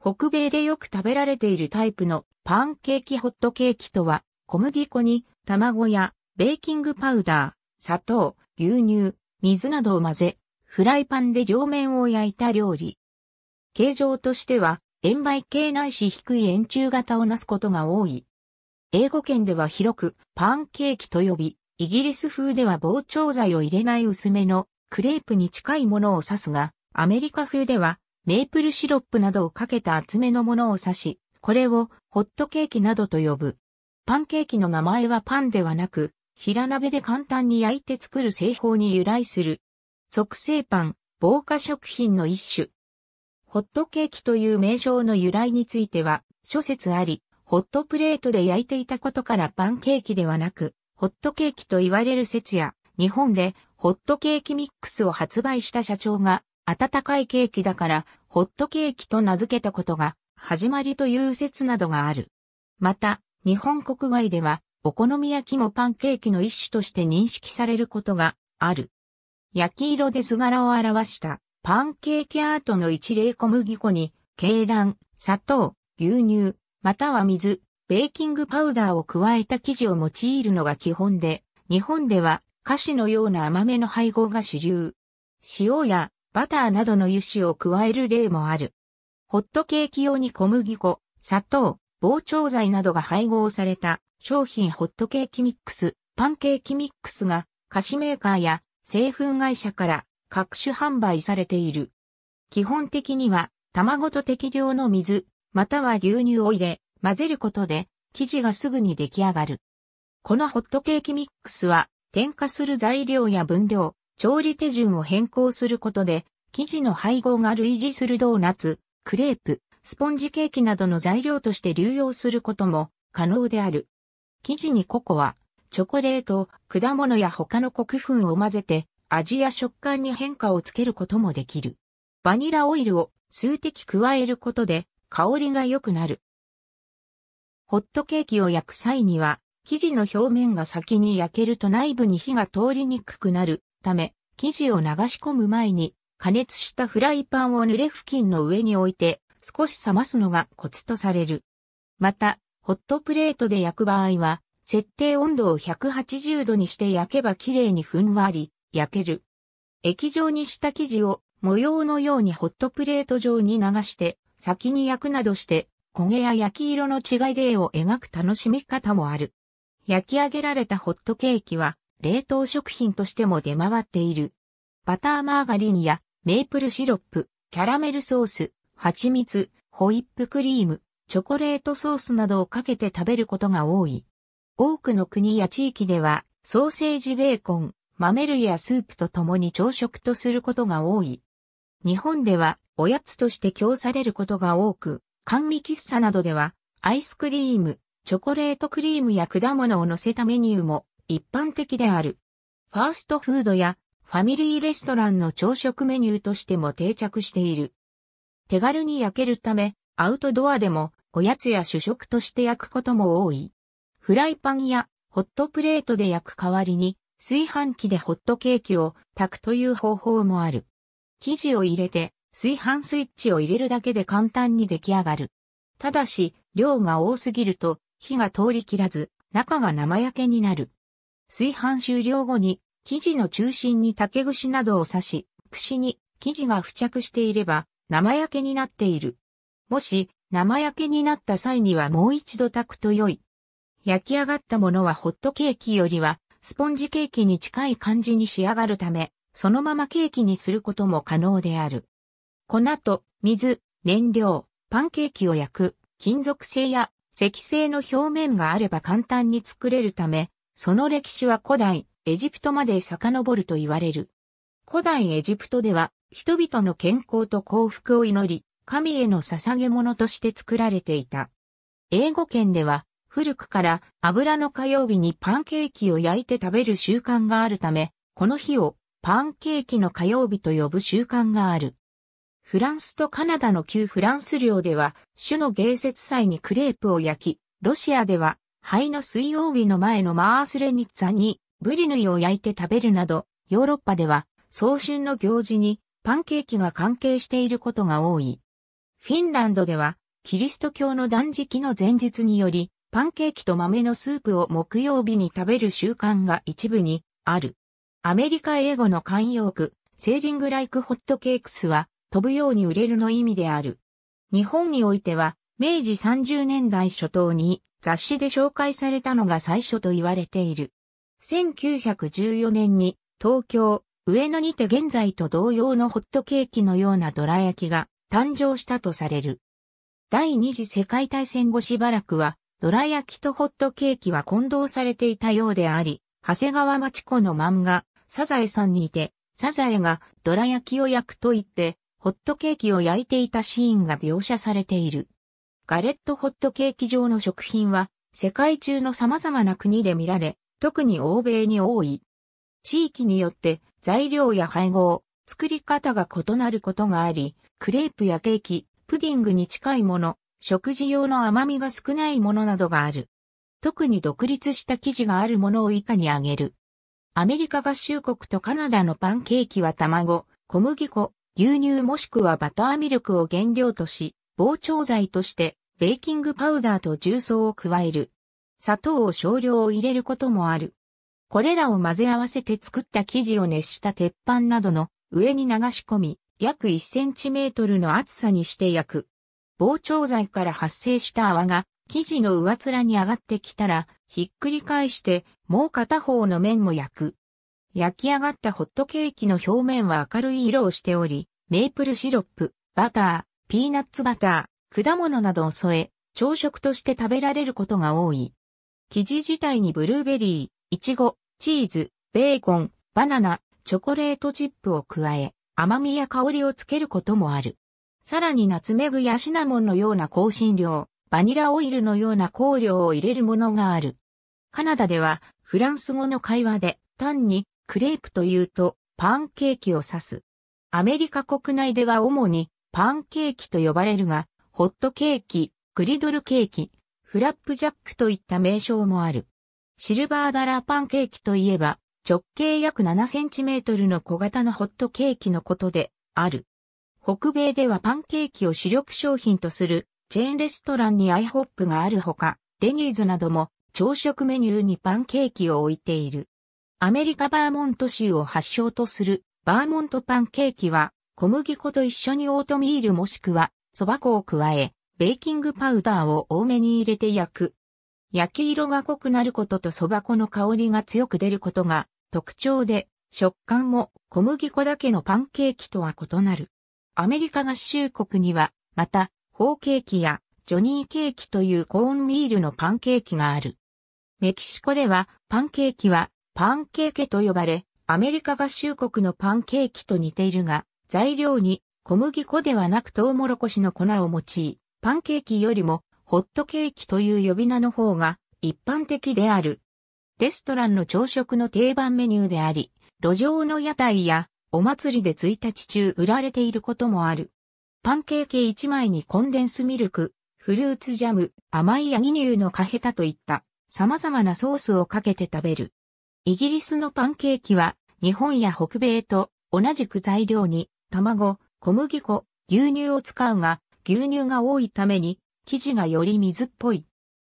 北米でよく食べられているタイプのパンケーキホットケーキとは、小麦粉に卵やベーキングパウダー、砂糖、牛乳、水などを混ぜ、フライパンで両面を焼いた料理。形状としては、塩梅系ないし低い円柱型をなすことが多い。英語圏では広くパンケーキと呼び、イギリス風では膨張剤を入れない薄めのクレープに近いものを指すが、アメリカ風ではメープルシロップなどをかけた厚めのものを指し、これをホットケーキなどと呼ぶ。パンケーキの名前はパンではなく、平鍋で簡単に焼いて作る製法に由来する。促成パン、防火食品の一種。ホットケーキという名称の由来については、諸説あり、ホットプレートで焼いていたことからパンケーキではなく、ホットケーキと言われる説や、日本でホットケーキミックスを発売した社長が温かいケーキだから、ホットケーキと名付けたことが、始まりという説などがある。また、日本国外では、お好み焼きもパンケーキの一種として認識されることがある。焼き色で図柄を表したパンケーキアートの一例小麦粉に、鶏卵、砂糖、牛乳、または水、ベーキングパウダーを加えた生地を用いるのが基本で、日本では菓子のような甘めの配合が主流。塩やバターなどの油脂を加える例もある。ホットケーキ用に小麦粉、砂糖、膨張剤などが配合された商品ホットケーキミックス、パンケーキミックスが菓子メーカーや製粉会社から各種販売されている。基本的には卵と適量の水、または牛乳を入れ、混ぜることで生地がすぐに出来上がる。このホットケーキミックスは添加する材料や分量、調理手順を変更することで、生地の配合が類似するドーナツ、クレープ、スポンジケーキなどの材料として流用することも可能である。生地にココア、チョコレート、果物や他の国粉を混ぜて、味や食感に変化をつけることもできる。バニラオイルを数滴加えることで香りが良くなる。ホットケーキを焼く際には、生地の表面が先に焼けると内部に火が通りにくくなるため、生地を流し込む前に、加熱したフライパンを濡れ布巾の上に置いて、少し冷ますのがコツとされる。また、ホットプレートで焼く場合は、設定温度を180度にして焼けば綺麗にふんわり、焼ける。液状にした生地を模様のようにホットプレート状に流して、先に焼くなどして、焦げや焼き色の違いで絵を描く楽しみ方もある。焼き上げられたホットケーキは、冷凍食品としても出回っている。バターマーガリンやメープルシロップ、キャラメルソース、蜂蜜、ホイップクリーム、チョコレートソースなどをかけて食べることが多い。多くの国や地域では、ソーセージベーコン、豆類やスープと共に朝食とすることが多い。日本では、おやつとして供されることが多く、甘味喫茶などでは、アイスクリーム、チョコレートクリームや果物を乗せたメニューも一般的である。ファーストフードやファミリーレストランの朝食メニューとしても定着している。手軽に焼けるため、アウトドアでもおやつや主食として焼くことも多い。フライパンやホットプレートで焼く代わりに、炊飯器でホットケーキを炊くという方法もある。生地を入れて、炊飯スイッチを入れるだけで簡単に出来上がる。ただし、量が多すぎると、火が通り切らず、中が生焼けになる。炊飯終了後に、生地の中心に竹串などを刺し、串に生地が付着していれば、生焼けになっている。もし、生焼けになった際にはもう一度炊くと良い。焼き上がったものはホットケーキよりは、スポンジケーキに近い感じに仕上がるため、そのままケーキにすることも可能である。粉と水、燃料、パンケーキを焼く、金属製や石製の表面があれば簡単に作れるため、その歴史は古代エジプトまで遡ると言われる。古代エジプトでは人々の健康と幸福を祈り、神への捧げ物として作られていた。英語圏では古くから油の火曜日にパンケーキを焼いて食べる習慣があるため、この日をパンケーキの火曜日と呼ぶ習慣がある。フランスとカナダの旧フランス領では、主の芸節祭にクレープを焼き、ロシアでは灰の水曜日の前のマースレニッツァにブリヌイを焼いて食べるなど、ヨーロッパでは、早春の行事にパンケーキが関係していることが多い。フィンランドでは、キリスト教の断食の前日により、パンケーキと豆のスープを木曜日に食べる習慣が一部にある。アメリカ英語の慣用句、セーリングライクホットケークスは、飛ぶように売れるの意味である。日本においては、明治30年代初頭に、雑誌で紹介されたのが最初と言われている。1914年に東京、上野にて現在と同様のホットケーキのようなどら焼きが誕生したとされる。第二次世界大戦後しばらくは、どら焼きとホットケーキは混同されていたようであり、長谷川町子の漫画、サザエさんにて、サザエがどら焼きを焼くと言って、ホットケーキを焼いていたシーンが描写されている。ガレットホットケーキ状の食品は世界中の様々な国で見られ、特に欧米に多い。地域によって材料や配合、作り方が異なることがあり、クレープやケーキ、プディングに近いもの、食事用の甘みが少ないものなどがある。特に独立した生地があるものを以下に挙げる。アメリカ合衆国とカナダのパンケーキは卵、小麦粉、牛乳もしくはバターミルクを原料とし、膨張剤として、ベーキングパウダーと重曹を加える。砂糖を少量を入れることもある。これらを混ぜ合わせて作った生地を熱した鉄板などの上に流し込み、約1センチメートルの厚さにして焼く。膨張剤から発生した泡が生地の上面に上がってきたら、ひっくり返してもう片方の面も焼く。焼き上がったホットケーキの表面は明るい色をしており、メープルシロップ、バター、ピーナッツバター、果物などを添え、朝食として食べられることが多い。生地自体にブルーベリー、イチゴ、チーズ、ベーコン、バナナ、チョコレートチップを加え、甘みや香りをつけることもある。さらにナツメグやシナモンのような香辛料、バニラオイルのような香料を入れるものがある。カナダではフランス語の会話で単にクレープというとパンケーキを指す。アメリカ国内では主にパンケーキと呼ばれるが、ホットケーキ、クリドルケーキ、フラップジャックといった名称もある。シルバーダラーパンケーキといえば、直径約7センチメートルの小型のホットケーキのことである。北米ではパンケーキを主力商品とするチェーンレストランにアイホップがあるほか、デニーズなども朝食メニューにパンケーキを置いている。アメリカバーモント州を発祥とするバーモントパンケーキは小麦粉と一緒にオートミールもしくは、そば粉を加え、ベーキングパウダーを多めに入れて焼く。焼き色が濃くなることとそば粉の香りが強く出ることが特徴で、食感も小麦粉だけのパンケーキとは異なる。アメリカ合衆国には、また、ホーケーキやジョニーケーキというコーンミールのパンケーキがある。メキシコでは、パンケーキはパンケーケと呼ばれ、アメリカ合衆国のパンケーキと似ているが、材料に小麦粉ではなくトウモロコシの粉を用い、パンケーキよりもホットケーキという呼び名の方が一般的である。レストランの朝食の定番メニューであり、路上の屋台やお祭りで1日中売られていることもある。パンケーキ1枚にコンデンスミルク、フルーツジャム、甘いヤギ乳のカヘタといった様々なソースをかけて食べる。イギリスのパンケーキは日本や北米と同じく材料に卵、小麦粉、牛乳を使うが、牛乳が多いために、生地がより水っぽい。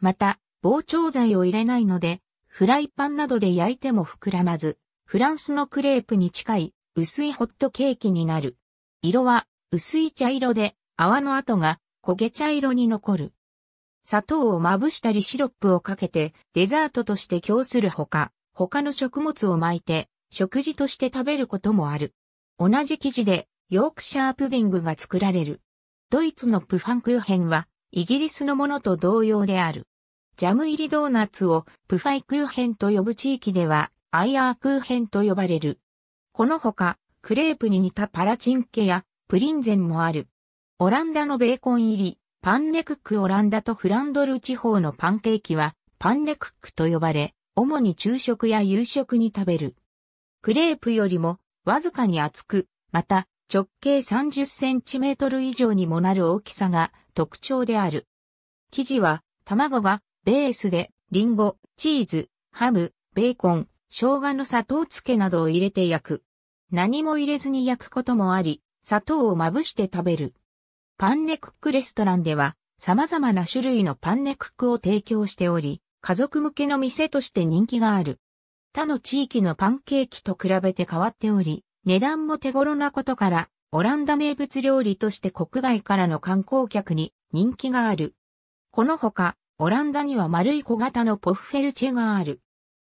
また、膨張剤を入れないので、フライパンなどで焼いても膨らまず、フランスのクレープに近い薄いホットケーキになる。色は薄い茶色で泡の跡が焦げ茶色に残る。砂糖をまぶしたりシロップをかけてデザートとして供するほか、他の食物を巻いて食事として食べることもある。同じ生地でヨークシャープディングが作られる。ドイツのプファンクーヘンはイギリスのものと同様である。ジャム入りドーナツをプファイクーヘンと呼ぶ地域ではアイアークーヘンと呼ばれる。このほかクレープに似たパラチンケやプリンゼンもある。オランダのベーコン入り、パンネクックオランダとフランドル地方のパンケーキはパンネクックと呼ばれ、主に昼食や夕食に食べる。クレープよりもわずかに厚く、また直径3 0トル以上にもなる大きさが特徴である。生地は卵がベースでリンゴ、チーズ、ハム、ベーコン、生姜の砂糖漬けなどを入れて焼く。何も入れずに焼くこともあり、砂糖をまぶして食べる。パンネクックレストランでは様々な種類のパンネクックを提供しており、家族向けの店として人気がある。他の地域のパンケーキと比べて変わっており、値段も手頃なことから、オランダ名物料理として国外からの観光客に人気がある。このほか、オランダには丸い小型のポフフェルチェがある。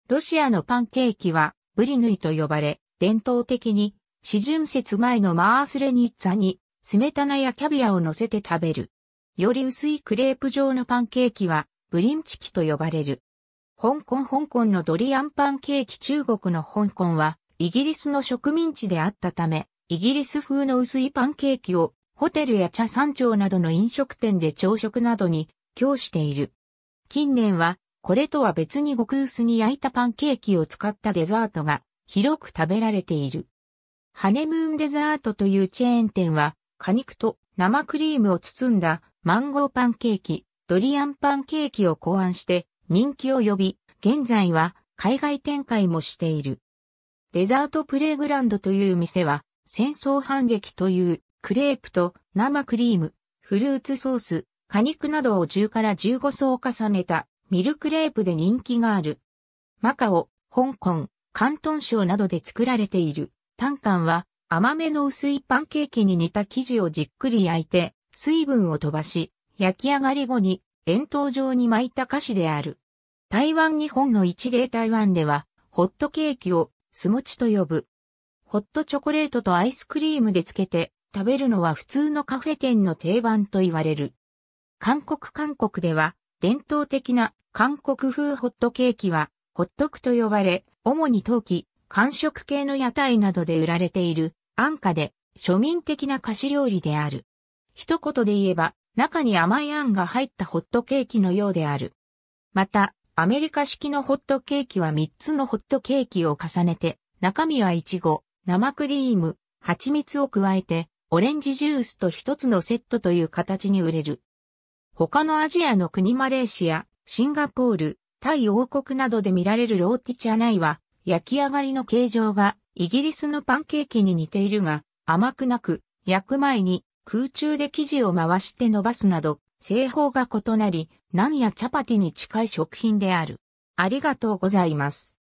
ロシアのパンケーキは、ブリヌイと呼ばれ、伝統的に、四巡節前のマースレニッツァに、スメタナやキャビアを乗せて食べる。より薄いクレープ状のパンケーキは、ブリンチキと呼ばれる。香港香港のドリアンパンケーキ中国の香港はイギリスの植民地であったため、イギリス風の薄いパンケーキをホテルや茶山町などの飲食店で朝食などに供している。近年はこれとは別に極薄に焼いたパンケーキを使ったデザートが広く食べられている。ハネムーンデザートというチェーン店は果肉と生クリームを包んだマンゴーパンケーキ、ドリアンパンケーキを考案して人気を呼び、現在は海外展開もしている。デザートプレイグランドという店は、戦争反撃というクレープと生クリーム、フルーツソース、果肉などを10から15層重ねたミルクレープで人気がある。マカオ、香港、広東省などで作られている。タンカンは甘めの薄いパンケーキに似た生地をじっくり焼いて水分を飛ばし、焼き上がり後に円筒状に巻いた菓子である。台湾日本の一例台湾では、ホットケーキをスモチと呼ぶ。ホットチョコレートとアイスクリームで漬けて食べるのは普通のカフェ店の定番と言われる。韓国韓国では、伝統的な韓国風ホットケーキは、ホットクと呼ばれ、主に陶器、寒食系の屋台などで売られている、安価で庶民的な菓子料理である。一言で言えば、中に甘いあんが入ったホットケーキのようである。また、アメリカ式のホットケーキは3つのホットケーキを重ねて、中身はイチゴ、生クリーム、蜂蜜を加えて、オレンジジュースと一つのセットという形に売れる。他のアジアの国マレーシア、シンガポール、タイ王国などで見られるローティチャナイは、焼き上がりの形状がイギリスのパンケーキに似ているが、甘くなく、焼く前に空中で生地を回して伸ばすなど、製法が異なり、ナンやチャパティに近い食品である。ありがとうございます。